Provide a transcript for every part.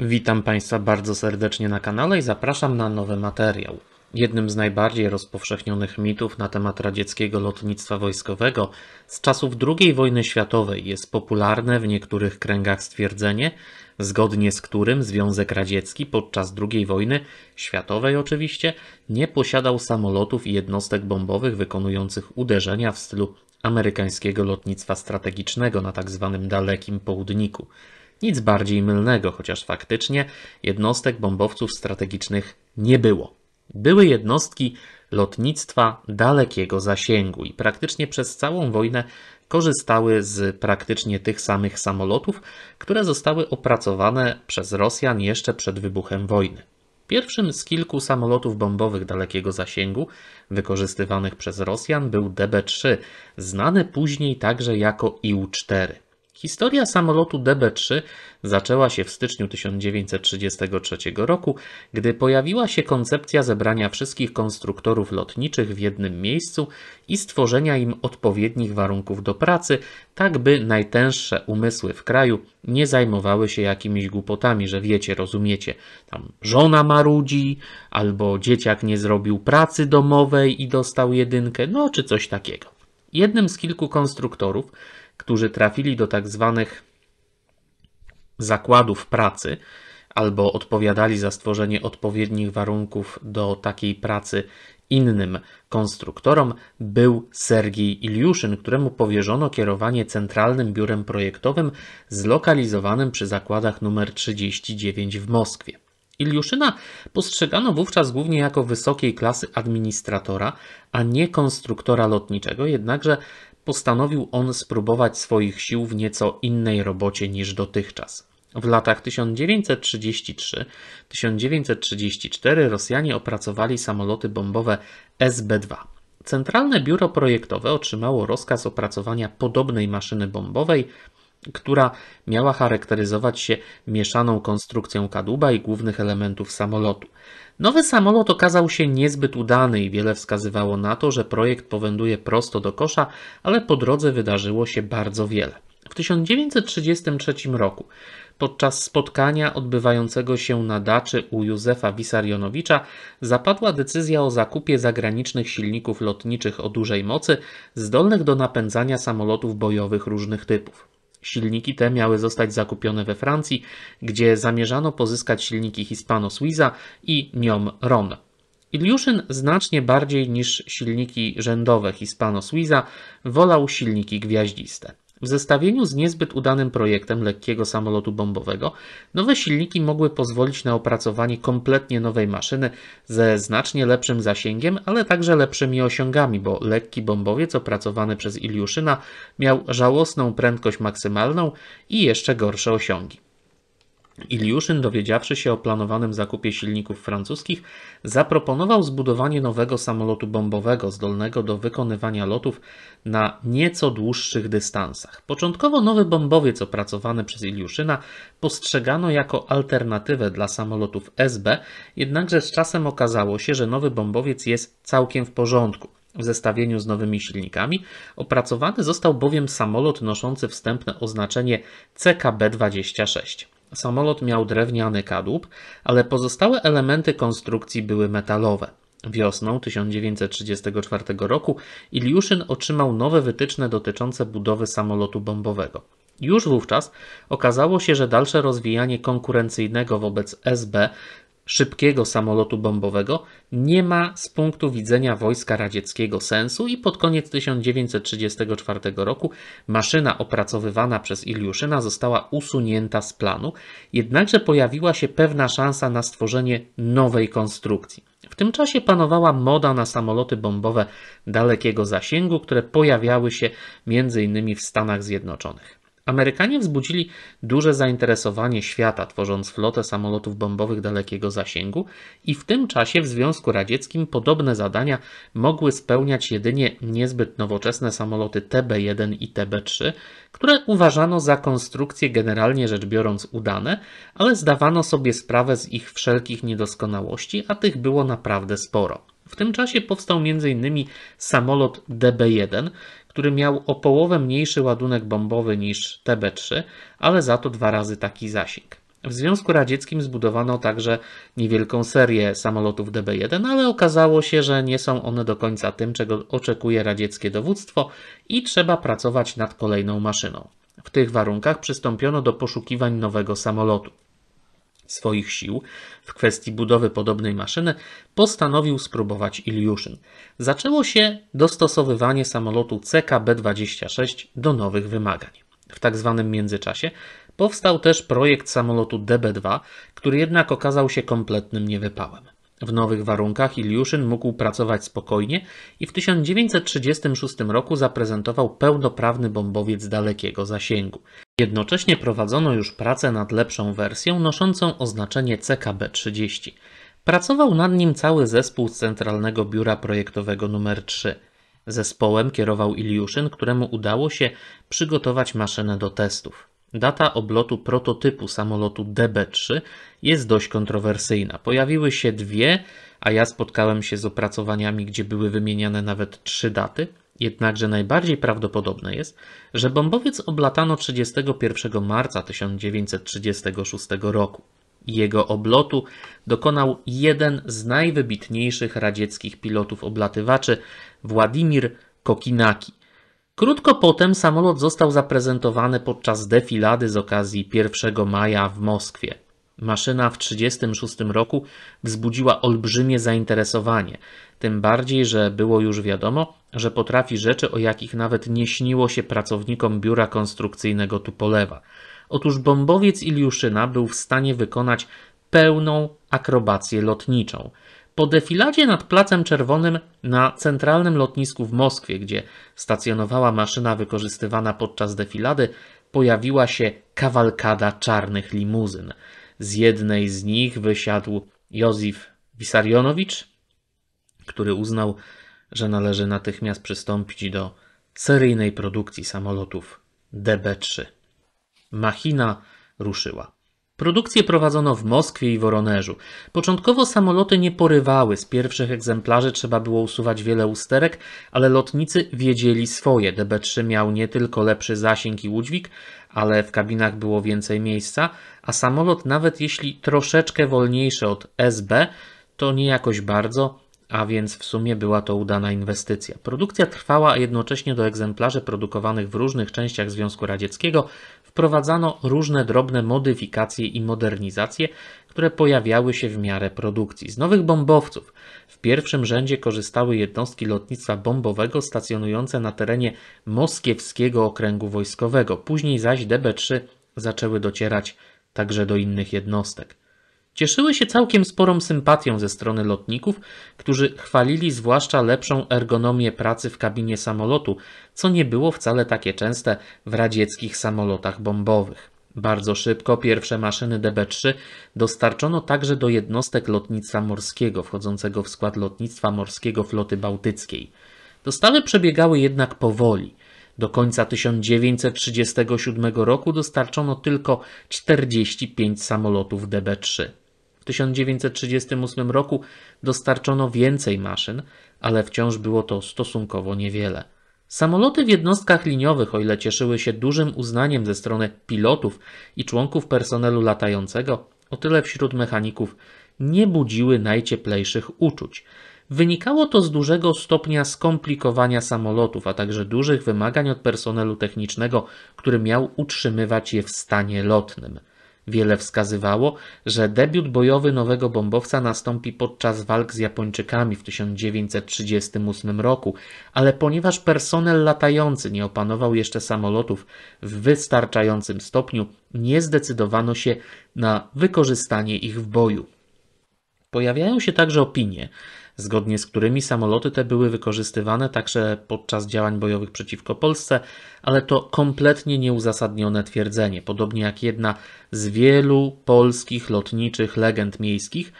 Witam Państwa bardzo serdecznie na kanale i zapraszam na nowy materiał. Jednym z najbardziej rozpowszechnionych mitów na temat radzieckiego lotnictwa wojskowego z czasów II wojny światowej jest popularne w niektórych kręgach stwierdzenie, zgodnie z którym Związek Radziecki podczas II wojny światowej oczywiście nie posiadał samolotów i jednostek bombowych wykonujących uderzenia w stylu amerykańskiego lotnictwa strategicznego na tzw. Tak dalekim południku. Nic bardziej mylnego, chociaż faktycznie jednostek bombowców strategicznych nie było. Były jednostki lotnictwa dalekiego zasięgu i praktycznie przez całą wojnę korzystały z praktycznie tych samych samolotów, które zostały opracowane przez Rosjan jeszcze przed wybuchem wojny. Pierwszym z kilku samolotów bombowych dalekiego zasięgu wykorzystywanych przez Rosjan był DB-3, znany później także jako iu 4 Historia samolotu DB3 zaczęła się w styczniu 1933 roku, gdy pojawiła się koncepcja zebrania wszystkich konstruktorów lotniczych w jednym miejscu i stworzenia im odpowiednich warunków do pracy, tak by najtęższe umysły w kraju nie zajmowały się jakimiś głupotami, że wiecie, rozumiecie, tam żona marudzi, albo dzieciak nie zrobił pracy domowej i dostał jedynkę, no czy coś takiego. Jednym z kilku konstruktorów, którzy trafili do tak zwanych zakładów pracy albo odpowiadali za stworzenie odpowiednich warunków do takiej pracy innym konstruktorom, był Sergiej Iliuszyn, któremu powierzono kierowanie Centralnym Biurem Projektowym zlokalizowanym przy zakładach nr 39 w Moskwie. Iliuszyna postrzegano wówczas głównie jako wysokiej klasy administratora, a nie konstruktora lotniczego, jednakże postanowił on spróbować swoich sił w nieco innej robocie niż dotychczas. W latach 1933-1934 Rosjanie opracowali samoloty bombowe SB-2. Centralne Biuro Projektowe otrzymało rozkaz opracowania podobnej maszyny bombowej która miała charakteryzować się mieszaną konstrukcją kadłuba i głównych elementów samolotu. Nowy samolot okazał się niezbyt udany i wiele wskazywało na to, że projekt powęduje prosto do kosza, ale po drodze wydarzyło się bardzo wiele. W 1933 roku podczas spotkania odbywającego się na daczy u Józefa Wisarionowicza zapadła decyzja o zakupie zagranicznych silników lotniczych o dużej mocy, zdolnych do napędzania samolotów bojowych różnych typów. Silniki te miały zostać zakupione we Francji, gdzie zamierzano pozyskać silniki Hispano Suiza i Niom Ron. Iliuszyn znacznie bardziej niż silniki rzędowe Hispano Suiza wolał silniki gwiaździste. W zestawieniu z niezbyt udanym projektem lekkiego samolotu bombowego, nowe silniki mogły pozwolić na opracowanie kompletnie nowej maszyny ze znacznie lepszym zasięgiem, ale także lepszymi osiągami, bo lekki bombowiec opracowany przez Iliuszyna miał żałosną prędkość maksymalną i jeszcze gorsze osiągi. Iliuszyn, dowiedziawszy się o planowanym zakupie silników francuskich, zaproponował zbudowanie nowego samolotu bombowego zdolnego do wykonywania lotów na nieco dłuższych dystansach. Początkowo nowy bombowiec opracowany przez Iliuszyna postrzegano jako alternatywę dla samolotów SB, jednakże z czasem okazało się, że nowy bombowiec jest całkiem w porządku w zestawieniu z nowymi silnikami. Opracowany został bowiem samolot noszący wstępne oznaczenie CKB-26. Samolot miał drewniany kadłub, ale pozostałe elementy konstrukcji były metalowe. Wiosną 1934 roku Iliuszyn otrzymał nowe wytyczne dotyczące budowy samolotu bombowego. Już wówczas okazało się, że dalsze rozwijanie konkurencyjnego wobec SB szybkiego samolotu bombowego nie ma z punktu widzenia wojska radzieckiego sensu i pod koniec 1934 roku maszyna opracowywana przez Iliuszyna została usunięta z planu, jednakże pojawiła się pewna szansa na stworzenie nowej konstrukcji. W tym czasie panowała moda na samoloty bombowe dalekiego zasięgu, które pojawiały się m.in. w Stanach Zjednoczonych. Amerykanie wzbudzili duże zainteresowanie świata, tworząc flotę samolotów bombowych dalekiego zasięgu, i w tym czasie w Związku Radzieckim podobne zadania mogły spełniać jedynie niezbyt nowoczesne samoloty TB1 i TB3, które uważano za konstrukcje generalnie rzecz biorąc udane, ale zdawano sobie sprawę z ich wszelkich niedoskonałości, a tych było naprawdę sporo. W tym czasie powstał m.in. samolot DB1, który miał o połowę mniejszy ładunek bombowy niż TB3, ale za to dwa razy taki zasięg. W Związku Radzieckim zbudowano także niewielką serię samolotów DB1, ale okazało się, że nie są one do końca tym, czego oczekuje radzieckie dowództwo i trzeba pracować nad kolejną maszyną. W tych warunkach przystąpiono do poszukiwań nowego samolotu swoich sił w kwestii budowy podobnej maszyny, postanowił spróbować Iliuszyn. Zaczęło się dostosowywanie samolotu CKB-26 do nowych wymagań. W tak zwanym międzyczasie powstał też projekt samolotu DB-2, który jednak okazał się kompletnym niewypałem. W nowych warunkach Iliuszyn mógł pracować spokojnie i w 1936 roku zaprezentował pełnoprawny bombowiec dalekiego zasięgu. Jednocześnie prowadzono już pracę nad lepszą wersją noszącą oznaczenie CKB-30. Pracował nad nim cały zespół z Centralnego Biura Projektowego nr 3. Zespołem kierował Iliuszyn, któremu udało się przygotować maszynę do testów. Data oblotu prototypu samolotu DB3 jest dość kontrowersyjna. Pojawiły się dwie, a ja spotkałem się z opracowaniami, gdzie były wymieniane nawet trzy daty. Jednakże najbardziej prawdopodobne jest, że bombowiec oblatano 31 marca 1936 roku. Jego oblotu dokonał jeden z najwybitniejszych radzieckich pilotów oblatywaczy, Władimir Kokinaki – Krótko potem samolot został zaprezentowany podczas defilady z okazji 1 maja w Moskwie. Maszyna w 1936 roku wzbudziła olbrzymie zainteresowanie, tym bardziej, że było już wiadomo, że potrafi rzeczy, o jakich nawet nie śniło się pracownikom biura konstrukcyjnego Tupolewa. Otóż bombowiec Iliuszyna był w stanie wykonać pełną akrobację lotniczą – po defiladzie nad Placem Czerwonym na centralnym lotnisku w Moskwie, gdzie stacjonowała maszyna wykorzystywana podczas defilady, pojawiła się kawalkada czarnych limuzyn. Z jednej z nich wysiadł Józif Wisarionowicz, który uznał, że należy natychmiast przystąpić do seryjnej produkcji samolotów DB-3. Machina ruszyła. Produkcję prowadzono w Moskwie i Woronerzu. Początkowo samoloty nie porywały, z pierwszych egzemplarzy trzeba było usuwać wiele usterek, ale lotnicy wiedzieli swoje. DB3 miał nie tylko lepszy zasięg i łódźwik, ale w kabinach było więcej miejsca, a samolot, nawet jeśli troszeczkę wolniejszy od SB, to nie jakoś bardzo, a więc w sumie była to udana inwestycja. Produkcja trwała, a jednocześnie do egzemplarzy produkowanych w różnych częściach Związku Radzieckiego wprowadzano różne drobne modyfikacje i modernizacje, które pojawiały się w miarę produkcji. Z nowych bombowców w pierwszym rzędzie korzystały jednostki lotnictwa bombowego stacjonujące na terenie Moskiewskiego Okręgu Wojskowego, później zaś DB-3 zaczęły docierać także do innych jednostek cieszyły się całkiem sporą sympatią ze strony lotników, którzy chwalili zwłaszcza lepszą ergonomię pracy w kabinie samolotu, co nie było wcale takie częste w radzieckich samolotach bombowych. Bardzo szybko pierwsze maszyny DB3 dostarczono także do jednostek lotnictwa morskiego wchodzącego w skład lotnictwa morskiego floty bałtyckiej. Dostawy przebiegały jednak powoli. Do końca 1937 roku dostarczono tylko 45 samolotów DB3. 1938 roku dostarczono więcej maszyn, ale wciąż było to stosunkowo niewiele. Samoloty w jednostkach liniowych, o ile cieszyły się dużym uznaniem ze strony pilotów i członków personelu latającego, o tyle wśród mechaników nie budziły najcieplejszych uczuć. Wynikało to z dużego stopnia skomplikowania samolotów, a także dużych wymagań od personelu technicznego, który miał utrzymywać je w stanie lotnym. Wiele wskazywało, że debiut bojowy nowego bombowca nastąpi podczas walk z Japończykami w 1938 roku, ale ponieważ personel latający nie opanował jeszcze samolotów w wystarczającym stopniu, nie zdecydowano się na wykorzystanie ich w boju. Pojawiają się także opinie, zgodnie z którymi samoloty te były wykorzystywane także podczas działań bojowych przeciwko Polsce, ale to kompletnie nieuzasadnione twierdzenie, podobnie jak jedna z wielu polskich lotniczych legend miejskich.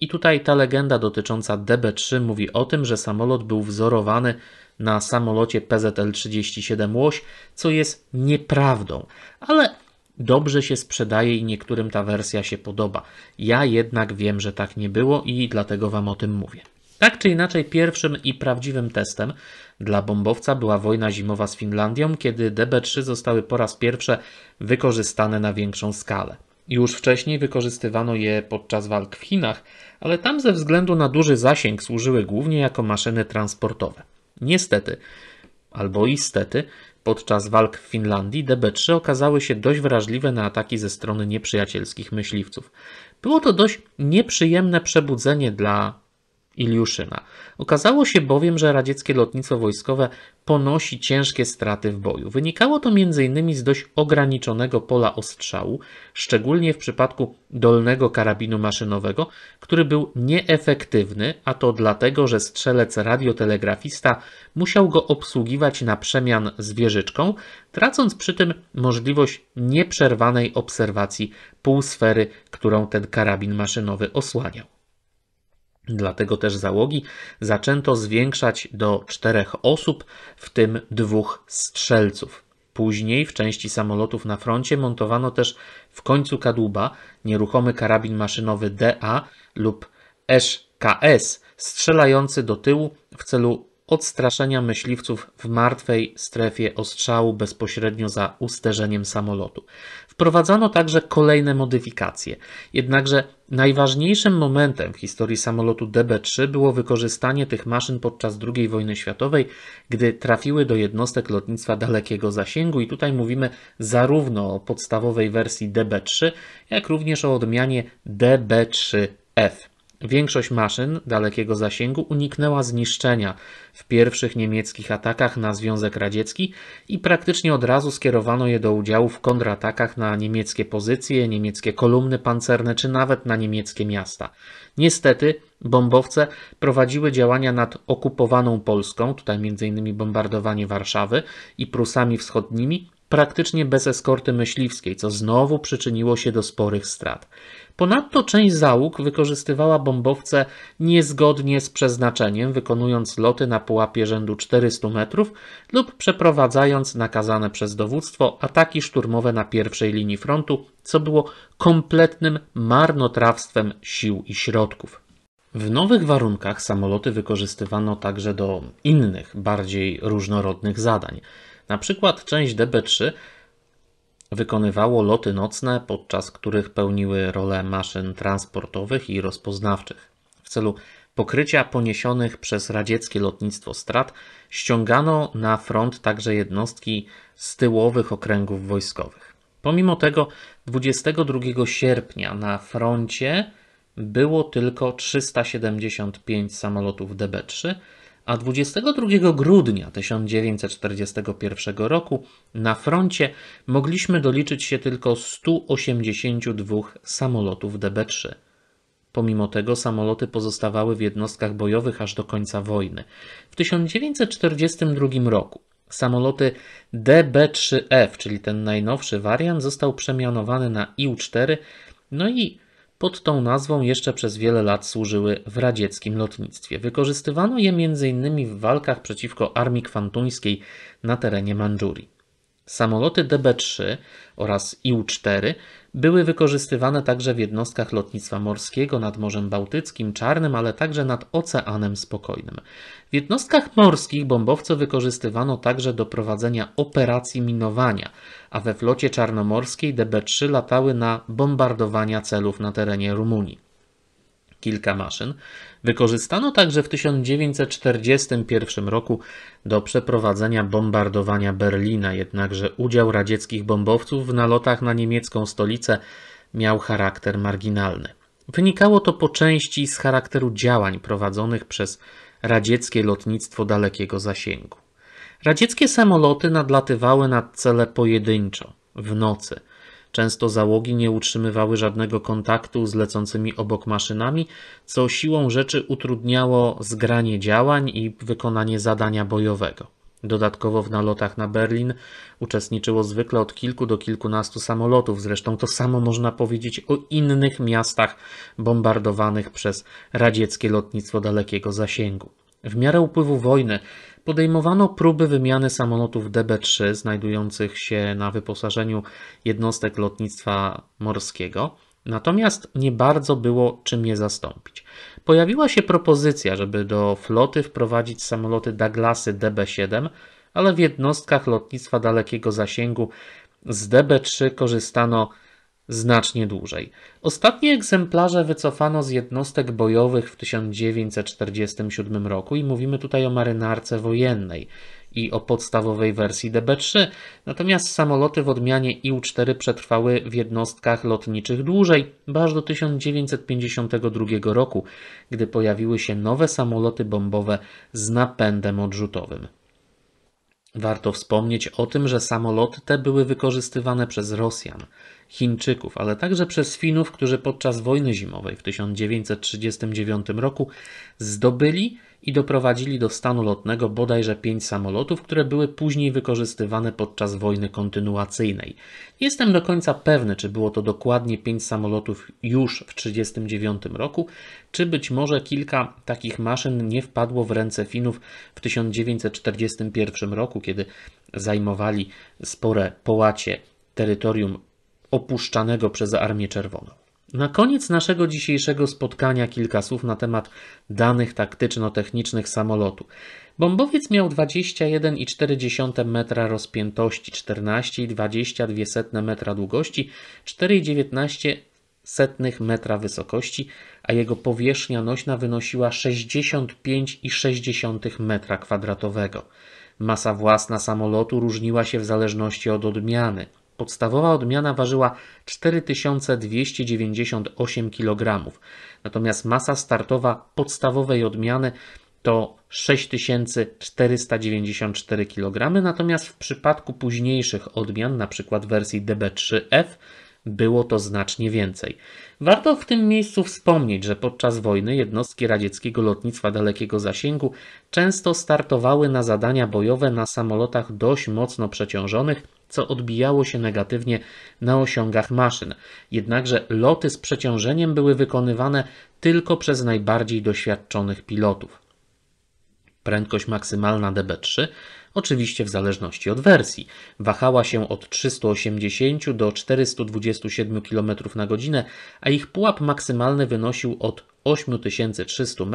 I tutaj ta legenda dotycząca DB3 mówi o tym, że samolot był wzorowany na samolocie PZL-37 Łoś, co jest nieprawdą, ale dobrze się sprzedaje i niektórym ta wersja się podoba. Ja jednak wiem, że tak nie było i dlatego Wam o tym mówię. Tak czy inaczej, pierwszym i prawdziwym testem dla bombowca była wojna zimowa z Finlandią, kiedy DB3 zostały po raz pierwszy wykorzystane na większą skalę. Już wcześniej wykorzystywano je podczas walk w Chinach, ale tam ze względu na duży zasięg służyły głównie jako maszyny transportowe. Niestety, albo istety, Podczas walk w Finlandii DB3 okazały się dość wrażliwe na ataki ze strony nieprzyjacielskich myśliwców. Było to dość nieprzyjemne przebudzenie dla Iliuszyna. Okazało się bowiem, że radzieckie lotnictwo wojskowe ponosi ciężkie straty w boju. Wynikało to m.in. z dość ograniczonego pola ostrzału, szczególnie w przypadku dolnego karabinu maszynowego, który był nieefektywny, a to dlatego, że strzelec radiotelegrafista musiał go obsługiwać na przemian z wieżyczką, tracąc przy tym możliwość nieprzerwanej obserwacji półsfery, którą ten karabin maszynowy osłaniał. Dlatego też załogi zaczęto zwiększać do czterech osób, w tym dwóch strzelców. Później w części samolotów na froncie montowano też w końcu kadłuba nieruchomy karabin maszynowy DA lub SKS strzelający do tyłu w celu odstraszenia myśliwców w martwej strefie ostrzału bezpośrednio za usterzeniem samolotu. Wprowadzano także kolejne modyfikacje. Jednakże najważniejszym momentem w historii samolotu DB3 było wykorzystanie tych maszyn podczas II wojny światowej, gdy trafiły do jednostek lotnictwa dalekiego zasięgu i tutaj mówimy zarówno o podstawowej wersji DB3, jak również o odmianie DB3F. Większość maszyn dalekiego zasięgu uniknęła zniszczenia w pierwszych niemieckich atakach na Związek Radziecki i praktycznie od razu skierowano je do udziału w kontratakach na niemieckie pozycje, niemieckie kolumny pancerne czy nawet na niemieckie miasta. Niestety bombowce prowadziły działania nad okupowaną Polską, tutaj m.in. bombardowanie Warszawy i Prusami Wschodnimi, praktycznie bez eskorty myśliwskiej, co znowu przyczyniło się do sporych strat. Ponadto część załóg wykorzystywała bombowce niezgodnie z przeznaczeniem, wykonując loty na pułapie rzędu 400 metrów lub przeprowadzając nakazane przez dowództwo ataki szturmowe na pierwszej linii frontu, co było kompletnym marnotrawstwem sił i środków. W nowych warunkach samoloty wykorzystywano także do innych, bardziej różnorodnych zadań. Na przykład część DB3 wykonywało loty nocne, podczas których pełniły rolę maszyn transportowych i rozpoznawczych. W celu pokrycia poniesionych przez radzieckie lotnictwo strat ściągano na front także jednostki z tyłowych okręgów wojskowych. Pomimo tego 22 sierpnia na froncie było tylko 375 samolotów DB3, a 22 grudnia 1941 roku na froncie mogliśmy doliczyć się tylko 182 samolotów DB-3. Pomimo tego samoloty pozostawały w jednostkach bojowych aż do końca wojny. W 1942 roku samoloty DB-3F, czyli ten najnowszy wariant, został przemianowany na IU-4, no i pod tą nazwą jeszcze przez wiele lat służyły w radzieckim lotnictwie. Wykorzystywano je m.in. w walkach przeciwko armii kwantuńskiej na terenie Mandżurii. Samoloty DB-3 oraz IU-4 były wykorzystywane także w jednostkach lotnictwa morskiego nad Morzem Bałtyckim, Czarnym, ale także nad Oceanem Spokojnym. W jednostkach morskich bombowce wykorzystywano także do prowadzenia operacji minowania, a we flocie czarnomorskiej DB-3 latały na bombardowania celów na terenie Rumunii kilka maszyn. Wykorzystano także w 1941 roku do przeprowadzenia bombardowania Berlina, jednakże udział radzieckich bombowców w nalotach na niemiecką stolicę miał charakter marginalny. Wynikało to po części z charakteru działań prowadzonych przez radzieckie lotnictwo dalekiego zasięgu. Radzieckie samoloty nadlatywały nad cele pojedynczo, w nocy – Często załogi nie utrzymywały żadnego kontaktu z lecącymi obok maszynami, co siłą rzeczy utrudniało zgranie działań i wykonanie zadania bojowego. Dodatkowo w nalotach na Berlin uczestniczyło zwykle od kilku do kilkunastu samolotów. Zresztą to samo można powiedzieć o innych miastach bombardowanych przez radzieckie lotnictwo dalekiego zasięgu. W miarę upływu wojny podejmowano próby wymiany samolotów DB-3 znajdujących się na wyposażeniu jednostek lotnictwa morskiego, natomiast nie bardzo było czym je zastąpić. Pojawiła się propozycja, żeby do floty wprowadzić samoloty Douglasy DB-7, ale w jednostkach lotnictwa dalekiego zasięgu z DB-3 korzystano znacznie dłużej. Ostatnie egzemplarze wycofano z jednostek bojowych w 1947 roku i mówimy tutaj o marynarce wojennej i o podstawowej wersji DB3, natomiast samoloty w odmianie IU-4 przetrwały w jednostkach lotniczych dłużej, aż do 1952 roku, gdy pojawiły się nowe samoloty bombowe z napędem odrzutowym. Warto wspomnieć o tym, że samoloty te były wykorzystywane przez Rosjan, Chińczyków, ale także przez Finów, którzy podczas wojny zimowej w 1939 roku zdobyli i doprowadzili do stanu lotnego bodajże pięć samolotów, które były później wykorzystywane podczas wojny kontynuacyjnej. Nie jestem do końca pewny, czy było to dokładnie pięć samolotów już w 1939 roku, czy być może kilka takich maszyn nie wpadło w ręce Finów w 1941 roku, kiedy zajmowali spore połacie terytorium opuszczanego przez Armię Czerwoną. Na koniec naszego dzisiejszego spotkania kilka słów na temat danych taktyczno-technicznych samolotu. Bombowiec miał 21,4 metra rozpiętości, 14,22 metra długości, 4,19 setnych metra wysokości, a jego powierzchnia nośna wynosiła 65,6 metra kwadratowego. Masa własna samolotu różniła się w zależności od odmiany – Podstawowa odmiana ważyła 4298 kg, natomiast masa startowa podstawowej odmiany to 6494 kg, natomiast w przypadku późniejszych odmian, np. wersji DB3F, było to znacznie więcej. Warto w tym miejscu wspomnieć, że podczas wojny jednostki radzieckiego lotnictwa dalekiego zasięgu często startowały na zadania bojowe na samolotach dość mocno przeciążonych, co odbijało się negatywnie na osiągach maszyn. Jednakże loty z przeciążeniem były wykonywane tylko przez najbardziej doświadczonych pilotów. Prędkość maksymalna DB3, oczywiście w zależności od wersji, wahała się od 380 do 427 km na godzinę, a ich pułap maksymalny wynosił od 8300 m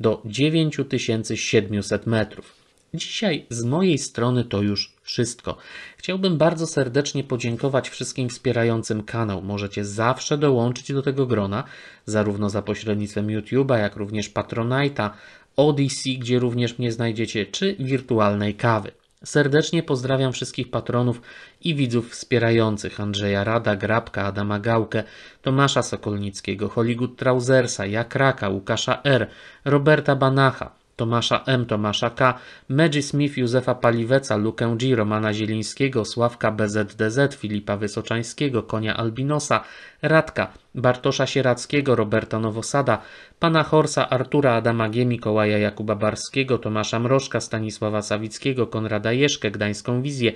do 9700 metrów. Dzisiaj z mojej strony to już wszystko. Chciałbym bardzo serdecznie podziękować wszystkim wspierającym kanał. Możecie zawsze dołączyć do tego grona, zarówno za pośrednictwem YouTube'a, jak również Patronite'a, Odyssey, gdzie również mnie znajdziecie, czy wirtualnej kawy. Serdecznie pozdrawiam wszystkich patronów i widzów wspierających Andrzeja Rada, Grabka, Adama Gałkę, Tomasza Sokolnickiego, Hollywood Trausersa, Jakraka, Łukasza R., Roberta Banacha, Tomasza M. Tomasza K., Medzi Smith, Józefa Paliweca, Lukę G., Romana Zielińskiego, Sławka BZDZ, Filipa Wysoczańskiego, Konia Albinosa, Radka, Bartosza Sierackiego, Roberta Nowosada, Pana Horsa, Artura Adama G., Mikołaja Jakuba Barskiego, Tomasza Mrożka, Stanisława Sawickiego, Konrada Jeszkę, Gdańską Wizję,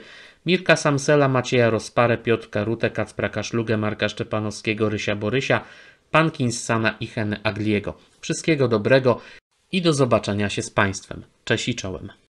Mirka Samsela, Macieja Rozparę, Piotka, Rutę, Kacpra Kaszlugę, Marka Szczepanowskiego, Rysia Borysia, Pankins Sana i Heny Agliego. Wszystkiego dobrego i do zobaczenia się z Państwem. Cześć i czołem.